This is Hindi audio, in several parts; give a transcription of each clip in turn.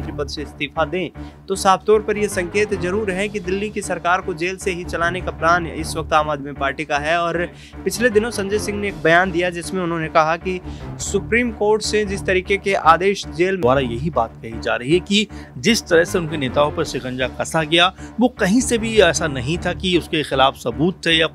मंत्री पद से इस्तीफा दें तो साफ तौर पर यह संकेत जरूर है कि दिल्ली की सरकार को जेल से ही चलाने का प्लान इस वक्त आम आदमी पार्टी का है और पिछले दिनों संजय सिंह ने एक बयान दिया जिसमें उन्होंने कहा कि सुप्रीम कोर्ट से जिस तरीके के आदेश जेल द्वारा यही बात कही जा रही है कि जिस तरह से उनके नेताओं पर शिकंजा कसा गया वो कहीं से भी ऐसा नहीं था कि उसके खिलाफ सबूत थे या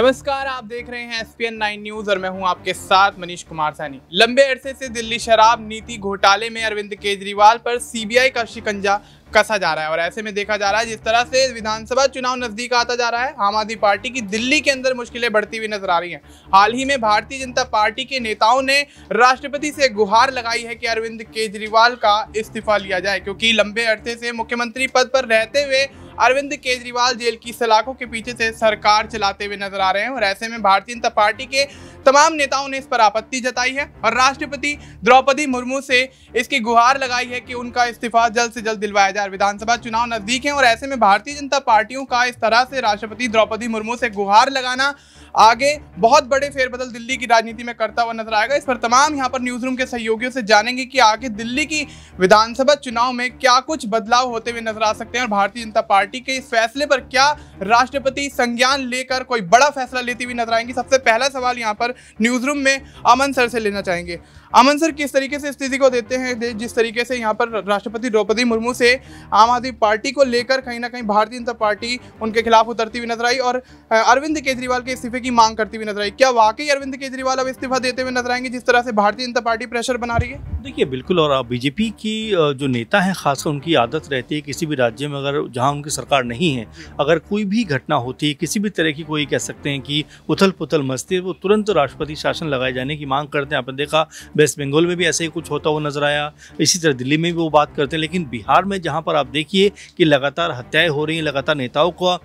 नमस्कार आप देख रहे हैं S P N nine news और मैं हूं आपके साथ मनीष कुमार सैनी लंबे अरसे से दिल्ली शराब नीति घोटाले में अरविंद केजरीवाल पर सीबीआई का शिकंजा कसा जा रहा है और ऐसे में देखा जा रहा है जिस तरह से विधानसभा चुनाव नजदीक आता जा रहा है आम आदमी पार्टी की दिल्ली के अंदर मुश्किलें बढ़ती हुई नजर आ रही हैं हाल ही में भारतीय जनता पार्टी के नेताओं ने राष्ट्रपति से गुहार लगाई है कि अरविंद केजरीवाल का इस्तीफा लिया जाए क्योंकि लंबे अरसे से मुख्यमंत्री पद पर रहते हुए अरविंद केजरीवाल जेल की सलाखों के पीछे से सरकार चलाते हुए नजर आ रहे हैं और ऐसे में भारतीय जनता पार्टी के तमाम नेताओं ने इस पर आपत्ति जताई है और राष्ट्रपति द्रौपदी मुर्मू से इसकी गुहार लगाई है कि उनका इस्तीफा जल्द से जल्द दिलवाया जाए विधानसभा चुनाव नजदीक है और ऐसे में भारतीय जनता पार्टियों का इस तरह से राष्ट्रपति द्रौपदी मुर्मू से गुहार लगाना आगे बहुत बड़े फेरबदल दिल्ली की राजनीति में करता हुआ नजर आएगा इस पर तमाम यहाँ पर न्यूज रूम के सहयोगियों से जानेंगे कि आगे दिल्ली की विधानसभा चुनाव में क्या कुछ बदलाव होते हुए नजर आ सकते हैं और भारतीय जनता पार्टी के इस फैसले पर क्या राष्ट्रपति संज्ञान लेकर कोई बड़ा फैसला लेती हुई नजर आएंगी सबसे पहला सवाल यहाँ पर पर न्यूज़ रूम में अमन सर से लेना चाहेंगे अमन सर किस तरीके से स्थिति को देते हैं जिस तरीके से यहाँ पर राष्ट्रपति द्रौपदी मुर्मू से आम आदमी पार्टी को लेकर कहीं ना कहीं भारतीय जनता पार्टी उनके खिलाफ उतरती हुई नजर आई और अरविंद केजरीवाल के इस्तीफे की मांग करती हुई नजर आई क्या वाकई अरविंद केजरीवाल अब इस्तीफा देते हुए नजर आएंगे जिस तरह से भारतीय जनता पार्टी प्रेशर बना रही है देखिए बिल्कुल और बीजेपी की जो नेता हैं खासकर उनकी आदत रहती है किसी भी राज्य में अगर जहां उनकी सरकार नहीं है अगर कोई भी घटना होती है किसी भी तरह की कोई कह सकते हैं कि उथल पुथल मस्ती वो तुरंत राष्ट्रपति शासन लगाए जाने की मांग करते हैं आपने देखा वेस्ट बंगाल में भी ऐसे ही कुछ होता हुआ नजर आया इसी तरह दिल्ली में भी वो बात करते हैं लेकिन बिहार में जहाँ पर आप देखिए कि लगातार हत्याएं हो रही हैं लगातार नेताओं को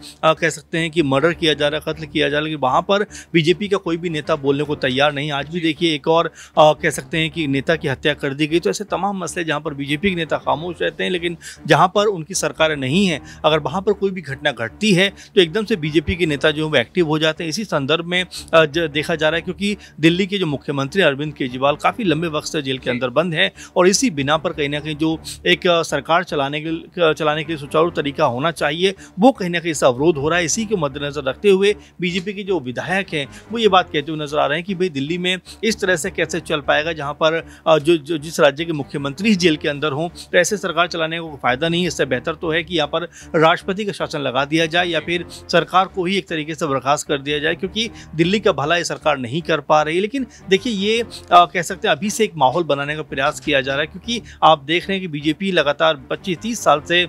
कह सकते हैं कि मर्डर किया जा रहा है कत्ल किया जा रहा है लेकिन वहाँ पर बीजेपी का कोई भी नेता बोलने को तैयार नहीं आज भी देखिए एक और कह सकते हैं कि नेता की हत्या कर दी गई तो ऐसे तमाम मसले जहाँ पर बीजेपी के नेता खामोश रहते हैं लेकिन जहाँ पर उनकी सरकारें नहीं है अगर वहाँ पर कोई भी घटना घटती है तो एकदम से बीजेपी के नेता जो है वो एक्टिव हो जाते हैं इसी संदर्भ में देखा जा रहा है क्योंकि दिल्ली के जो मुख्यमंत्री अरविंद केजरीवाल काफ़ी काफ़ी लंबे वक्त से जेल के अंदर बंद हैं और इसी बिना पर कहीं ना कहीं जो एक सरकार चलाने के चलाने के लिए सुचारू तरीका होना चाहिए वो कहीं ना कहीं इसका अवरोध हो रहा है इसी के मद्देनजर रखते हुए बीजेपी के जो विधायक हैं वो ये बात कहते हुए नजर आ रहे हैं कि भाई दिल्ली में इस तरह से कैसे चल पाएगा जहाँ पर जो, जिस राज्य के मुख्यमंत्री जेल के अंदर हों तो ऐसे सरकार चलाने का फायदा नहीं इससे बेहतर तो है कि यहाँ पर राष्ट्रपति का शासन लगा दिया जाए या फिर सरकार को ही एक तरीके से बर्खास्त कर दिया जाए क्योंकि दिल्ली का भला ये सरकार नहीं कर पा रही लेकिन देखिए ये आ, कह सकते हैं अभी से एक माहौल बनाने का प्रयास किया जा रहा है क्योंकि आप देख रहे हैं कि बीजेपी लगातार पच्चीस तीस साल से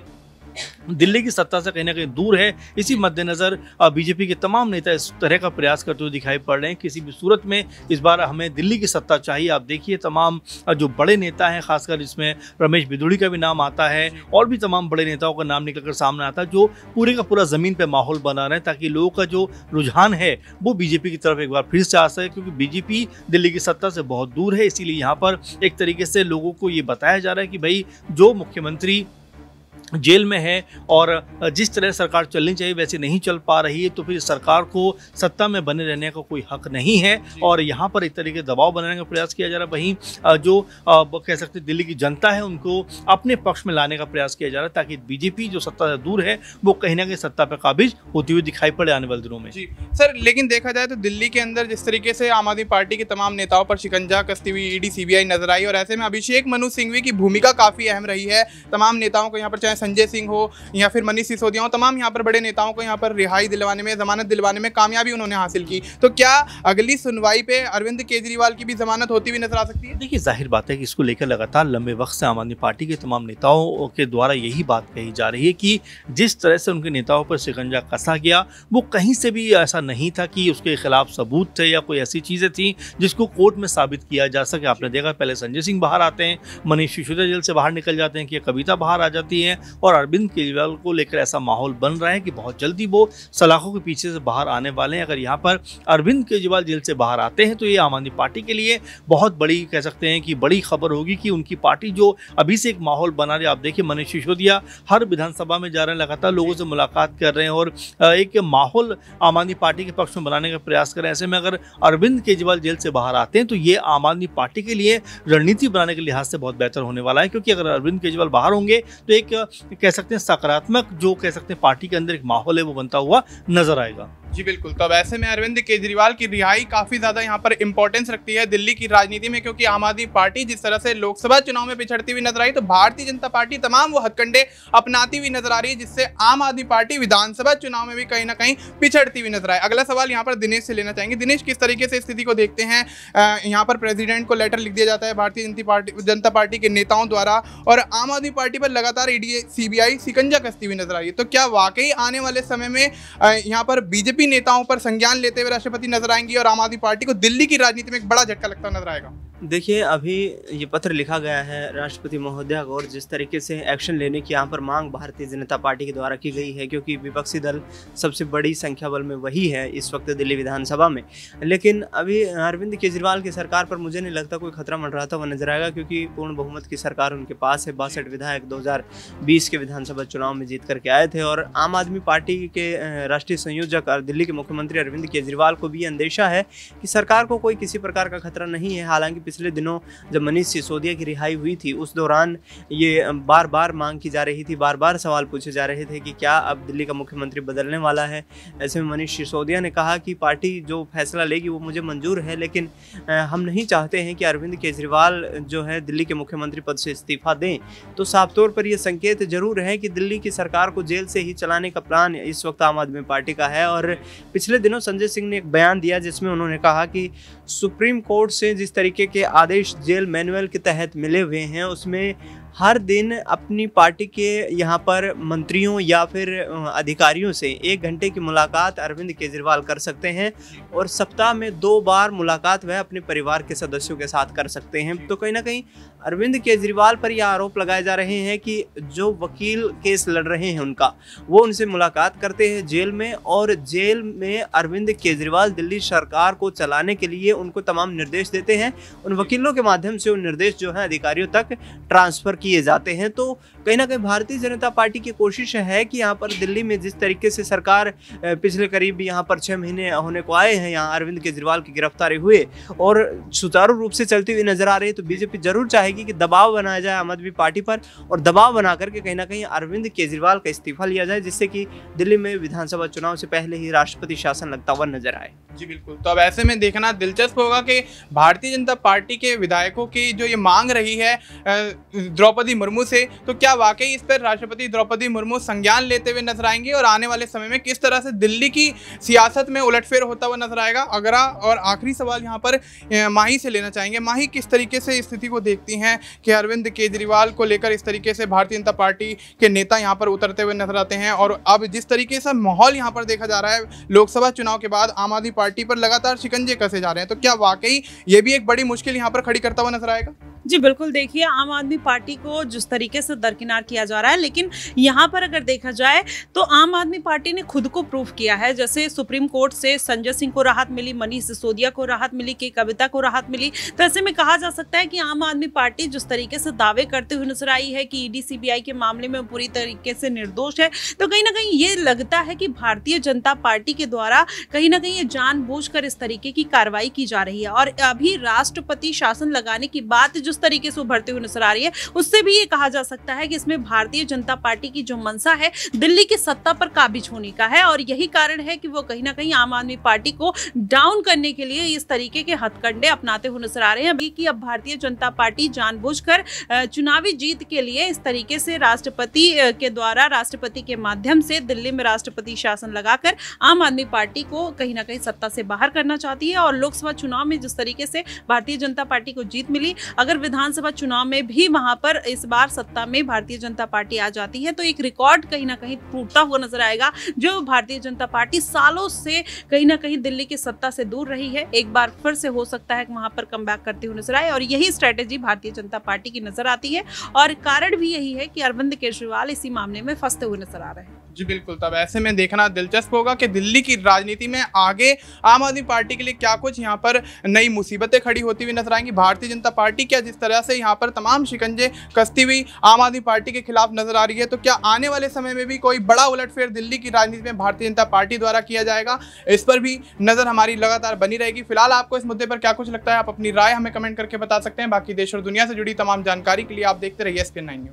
दिल्ली की सत्ता से कहीं ना कहीं दूर है इसी मद्देनज़र बीजेपी के तमाम नेता इस तरह का प्रयास करते हुए दिखाई पड़ रहे हैं किसी भी सूरत में इस बार हमें दिल्ली की सत्ता चाहिए आप देखिए तमाम जो बड़े नेता हैं खासकर इसमें रमेश बिदुड़ी का भी नाम आता है और भी तमाम बड़े नेताओं का नाम निकल कर सामने आता है जो पूरे का पूरा ज़मीन पर माहौल बना रहे हैं ताकि लोगों का जो रुझान है वो बीजेपी की तरफ एक बार फिर से आ सके क्योंकि बीजेपी दिल्ली की सत्ता से बहुत दूर है इसीलिए यहाँ पर एक तरीके से लोगों को ये बताया जा रहा है कि भाई जो मुख्यमंत्री जेल में है और जिस तरह सरकार चलनी चाहिए वैसे नहीं चल पा रही है तो फिर सरकार को सत्ता में बने रहने का कोई हक नहीं है और यहाँ पर एक तरीके दबाव बनाने का प्रयास किया जा रहा है वहीं जो कह सकते दिल्ली की जनता है उनको अपने पक्ष में लाने का प्रयास किया जा रहा है ताकि बीजेपी जो सत्ता से दूर है वो कहीं ना कहीं सत्ता पर काबिज होती हुई दिखाई पड़े आने वाले दिनों में जी सर लेकिन देखा जाए तो दिल्ली के अंदर जिस तरीके से आम आदमी पार्टी के तमाम नेताओं पर शिकंजा कसती हुई ईडी सीबीआई नजर आई और ऐसे में अभिषेक मनु सिंघवी की भूमिका काफी अहम रही है तमाम नेताओं को यहाँ पर चाहे संजय सिंह हो या फिर मनीष सिसोदिया हो तमाम यहाँ पर बड़े नेताओं को यहाँ पर रिहाई दिलवाने में जमानत दिलवाने में कामयाबी उन्होंने हासिल की तो क्या अगली सुनवाई पे अरविंद केजरीवाल की भी जमानत होती हुई नजर आ सकती है देखिए जाहिर बात है कि इसको लेकर लगातार लंबे वक्त से आम आदमी पार्टी के तमाम नेताओं के द्वारा यही बात कही जा रही है कि जिस तरह से उनके नेताओं पर शिकंजा कसा गया वो कहीं से भी ऐसा नहीं था कि उसके खिलाफ सबूत थे या कोई ऐसी चीज़ें थी जिसको कोर्ट में साबित किया जा सके आपने देखा पहले संजय सिंह बाहर आते हैं मनीष सिसोदिया जेल से बाहर निकल जाते हैं कि कविता बाहर आ जाती है और अरविंद केजरीवाल को लेकर ऐसा माहौल बन रहा है कि बहुत जल्दी वो सलाखों के पीछे से बाहर आने वाले हैं अगर यहाँ पर अरविंद केजरीवाल जेल से बाहर आते हैं तो ये आम आदमी पार्टी के लिए बहुत बड़ी कह सकते हैं कि बड़ी खबर होगी कि उनकी पार्टी जो अभी से एक माहौल बना रही आप देखिए मनीष सिसोदिया हर विधानसभा में जा रहे हैं लगातार लोगों से मुलाकात कर रहे हैं और एक माहौल आम आदमी पार्टी के पक्ष में बनाने का प्रयास कर रहे हैं ऐसे में अगर अरविंद केजरीवाल जेल से बाहर आते हैं तो ये आम आदमी पार्टी के लिए रणनीति बनाने के लिहाज से बहुत बेहतर होने वाला है क्योंकि अगर अरविंद केजरीवाल बाहर होंगे तो एक कह सकते हैं सकारात्मक जो कह सकते हैं पार्टी के अंदर एक माहौल है वो बनता हुआ नजर आएगा जी बिल्कुल तो ऐसे में अरविंद केजरीवाल की रिहाई काफी ज्यादा यहाँ पर इंपॉर्टेंस रखती है दिल्ली की राजनीति में क्योंकि आम आदमी पार्टी जिस तरह से लोकसभा चुनाव में पिछड़ती हुई नजर आई तो भारतीय जनता पार्टी तमाम वो हथकंडे अपनाती हुई नजर आ रही है जिससे आम आदमी पार्टी विधानसभा चुनाव में भी कहीं ना कहीं पिछड़ती हुई नजर आए अगला सवाल यहाँ पर दिनेश से लेना चाहेंगे दिनेश किस तरीके से स्थिति को देखते हैं यहाँ पर प्रेसिडेंट को लेटर लिख दिया जाता है भारतीय जनता पार्टी जनता पार्टी के नेताओं द्वारा और आम आदमी पार्टी पर लगातार ईडी e सीबीआई सिकंजा कसती हुई नजर आ रही है तो क्या वाकई आने वाले समय में यहाँ पर बीजेपी सभी नेताओं पर संज्ञान लेते हुए राष्ट्रपति नजर आएंगे और आम आदमी पार्टी को दिल्ली की राजनीति में एक बड़ा झटका लगता नजर आएगा देखिए अभी ये पत्र लिखा गया है राष्ट्रपति महोदय को और जिस तरीके से एक्शन लेने की यहाँ पर मांग भारतीय जनता पार्टी के द्वारा की गई है क्योंकि विपक्षी दल सबसे बड़ी संख्या बल में वही है इस वक्त दिल्ली विधानसभा में लेकिन अभी अरविंद केजरीवाल की के सरकार पर मुझे नहीं लगता कोई खतरा मंडराता वह नजर आएगा क्योंकि पूर्ण बहुमत की सरकार उनके पास है बासठ विधायक दो के विधानसभा चुनाव में जीत करके आए थे और आम आदमी पार्टी के राष्ट्रीय संयोजक और दिल्ली के मुख्यमंत्री अरविंद केजरीवाल को भी अंदेशा है कि सरकार को कोई किसी प्रकार का खतरा नहीं है हालांकि पिछले दिनों जब मनीष सिसोदिया की रिहाई हुई थी उस दौरान ये बार बार मांग की जा रही थी बार बार सवाल पूछे जा रहे थे कि क्या अब दिल्ली का मुख्यमंत्री बदलने वाला है ऐसे में मनीष सिसोदिया ने कहा कि पार्टी जो फैसला लेगी वो मुझे मंजूर है लेकिन हम नहीं चाहते हैं कि अरविंद केजरीवाल जो है दिल्ली के मुख्यमंत्री पद से इस्तीफा दें तो साफ तौर पर यह संकेत जरूर है कि दिल्ली की सरकार को जेल से ही चलाने का प्लान इस वक्त आम आदमी पार्टी का है और पिछले दिनों संजय सिंह ने एक बयान दिया जिसमें उन्होंने कहा कि सुप्रीम कोर्ट से जिस तरीके के आदेश जेल मैनुअल के तहत मिले हुए हैं उसमें हर दिन अपनी पार्टी के यहाँ पर मंत्रियों या फिर अधिकारियों से एक घंटे की मुलाकात अरविंद केजरीवाल कर सकते हैं और सप्ताह में दो बार मुलाकात वह अपने परिवार के सदस्यों के साथ कर सकते हैं तो कहीं ना कहीं अरविंद केजरीवाल पर यह आरोप लगाए जा रहे हैं कि जो वकील केस लड़ रहे हैं उनका वो उनसे मुलाकात करते हैं जेल में और जेल में अरविंद केजरीवाल दिल्ली सरकार को चलाने के लिए उनको तमाम निर्देश देते हैं उन वकीलों के माध्यम से वो निर्देश जो है अधिकारियों तक ट्रांसफ़र किए जाते हैं तो कहीं ना कहीं भारतीय जनता पार्टी की कोशिश है कि यहाँ पर दिल्ली में जिस तरीके से सरकार पिछले करीब यहाँ पर छः महीने होने को आए हैं यहाँ अरविंद केजरीवाल की गिरफ्तारी हुए और सुचारू रूप से चलती हुई नजर आ रही है तो बीजेपी जरूर चाहेगी कि दबाव बनाया जाए आम आदमी पार्टी पर और दबाव बना करके कहीं ना कहीं अरविंद केजरीवाल का इस्तीफा लिया जाए जिससे कि दिल्ली में विधानसभा चुनाव से पहले ही राष्ट्रपति शासन लगता हुआ नजर आए जी बिल्कुल तो अब ऐसे में देखना दिलचस्प होगा कि भारतीय जनता पार्टी के विधायकों की जो ये मांग रही है द्रौपदी द्रौपदी मुर्मू से तो क्या वाकई इस पर राष्ट्रपति द्रौपदी मुर्मू संज्ञान लेते हुए नजर आएंगे और आने वाले समय में किस तरह से दिल्ली की सियासत में उलटफेर होता हुआ नजर आएगा अगला और आखिरी सवाल यहाँ पर माही से लेना चाहेंगे माही किस तरीके से स्थिति को देखती हैं कि अरविंद केजरीवाल को लेकर इस तरीके से भारतीय जनता पार्टी के नेता यहाँ पर उतरते हुए नजर आते हैं और अब जिस तरीके से माहौल यहाँ पर देखा जा रहा है लोकसभा चुनाव के बाद आम आदमी पार्टी पर लगातार शिकंजे कसे जा रहे हैं तो क्या वाकई ये भी एक बड़ी मुश्किल यहाँ पर खड़ी करता हुआ नजर आएगा जी बिल्कुल देखिए आम आदमी पार्टी को जिस तरीके से दरकिनार किया जा रहा है लेकिन यहाँ पर अगर देखा जाए तो आम आदमी पार्टी ने खुद को प्रूफ किया है जैसे सुप्रीम कोर्ट से संजय सिंह को राहत मिली मनीष सिसोदिया को राहत मिली के कविता को राहत मिली तो ऐसे में कहा जा सकता है कि आम आदमी पार्टी जिस तरीके से दावे करते हुए नजर आई है कि ईडी सीबीआई के मामले में पूरी तरीके से निर्दोष है तो कहीं ना कहीं ये लगता है कि भारतीय जनता पार्टी के द्वारा कहीं ना कहीं ये जानबूझ इस तरीके की कार्रवाई की जा रही है और अभी राष्ट्रपति शासन लगाने की बात जो उस तरीके से उभरते हुए नजर आ रही है उससे भी ये कहा जा सकता है कि इसमें भारतीय जनता पार्टी की जो मंशा है दिल्ली की सत्ता पर काबिज होने का है और यही कारण है कि वो कहीं ना कहीं आम आदमी पार्टी को डाउन करने के लिए इस तरीके के हथकंडे अपनाते हुए नजर आ रहे हैं कि अब भारतीय जनता पार्टी जानबूझकर चुनावी जीत के लिए इस तरीके से राष्ट्रपति के द्वारा राष्ट्रपति के माध्यम से दिल्ली में राष्ट्रपति शासन लगाकर आम आदमी पार्टी को कहीं ना कहीं सत्ता से बाहर करना चाहती है और लोकसभा चुनाव में जिस तरीके से भारतीय जनता पार्टी को जीत मिली अगर विधानसभा चुनाव में भी वहां पर इस बार सत्ता में भारतीय जनता पार्टी आ जाती है तो एक रिकॉर्ड कहीं ना कहीं टूटता हुआ नजर आएगा जो भारतीय जनता पार्टी सालों से कहीं ना कहीं दिल्ली की सत्ता से दूर रही है एक बार फिर से हो सकता है वहां पर कम करते हुए नजर आए और यही स्ट्रैटेजी भारतीय जनता पार्टी की नजर आती है और कारण भी यही है कि अरविंद केजरीवाल इसी मामले में फंसते हुए नजर आ रहे हैं जी बिल्कुल तब ऐसे में देखना दिलचस्प होगा कि दिल्ली की राजनीति में आगे आम आदमी पार्टी के लिए क्या कुछ यहाँ पर नई मुसीबतें खड़ी होती हुई नजर आएंगी भारतीय जनता पार्टी क्या जिस तरह से यहाँ पर तमाम शिकंजे कसती हुई आम आदमी पार्टी के खिलाफ नजर आ रही है तो क्या आने वाले समय में भी कोई बड़ा उलटफेर दिल्ली की राजनीति में भारतीय जनता पार्टी द्वारा किया जाएगा इस पर भी नजर हमारी लगातार बनी रहेगी फिलहाल आपको इस मुद्दे पर क्या कुछ लगता है आप अपनी राय हमें कमेंट करके बता सकते हैं बाकी देश और दुनिया से जुड़ी तमाम जानकारी के लिए आप देखते रहिए एस पी न्यूज